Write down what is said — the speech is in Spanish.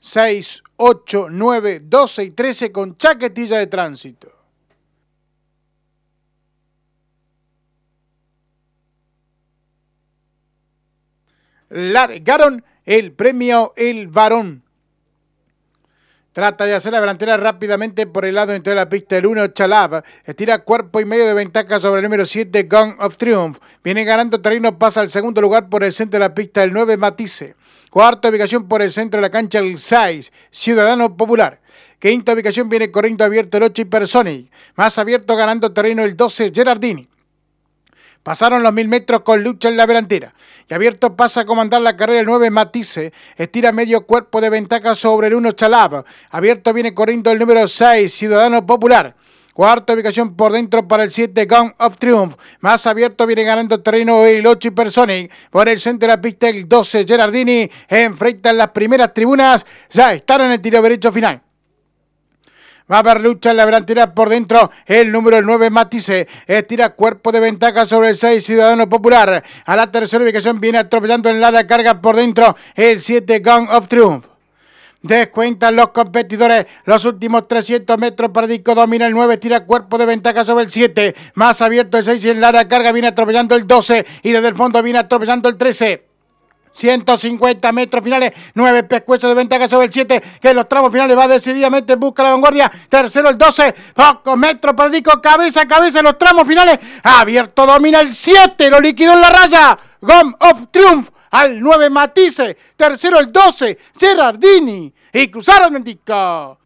6, 8, 9, 12 y 13 con chaquetilla de tránsito. Largaron el premio El Varón Trata de hacer la delantera rápidamente por el lado interior de la pista. El 1, Chalab. Estira cuerpo y medio de ventaja sobre el número 7, Gun of Triumph. Viene ganando terreno, pasa al segundo lugar por el centro de la pista. El 9, Matisse. Cuarta ubicación por el centro de la cancha, el 6, Ciudadano Popular. Quinta ubicación viene corriendo abierto el 8, Personi. Más abierto ganando terreno el 12, Gerardini. Pasaron los mil metros con lucha en la verantera. Y abierto pasa a comandar la carrera el 9 Matisse. Estira medio cuerpo de ventaja sobre el 1 Chalab. Abierto viene corriendo el número 6, Ciudadano Popular. Cuarta ubicación por dentro para el 7, Gun of Triumph. Más abierto viene ganando terreno el 8 Hypersonic. Por el centro de la pista el 12, Gerardini. Enfrentan las primeras tribunas. Ya están en el tiro derecho final. Va a haber lucha en la gran tira por dentro. El número 9, Matisse, estira cuerpo de ventaja sobre el 6, Ciudadano Popular. A la tercera ubicación viene atropellando en la, de carga por dentro el 7, Gun of Triumph. Descuentan los competidores. Los últimos 300 metros para Disco domina el 9. Tira cuerpo de ventaja sobre el 7. Más abierto el 6 y en la, de carga viene atropellando el 12. Y desde el fondo viene atropellando el 13. 150 metros finales, 9 pescuezos de ventaja sobre el 7, que en los tramos finales va decididamente busca la vanguardia. Tercero el 12, poco metro para disco, cabeza a cabeza en los tramos finales. Abierto domina el 7, lo liquidó en la raya. Gom of Triumph al 9 matice, tercero el 12, Gerardini. Y cruzaron el disco.